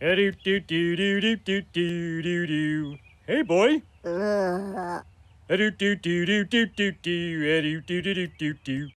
Hey, boy. do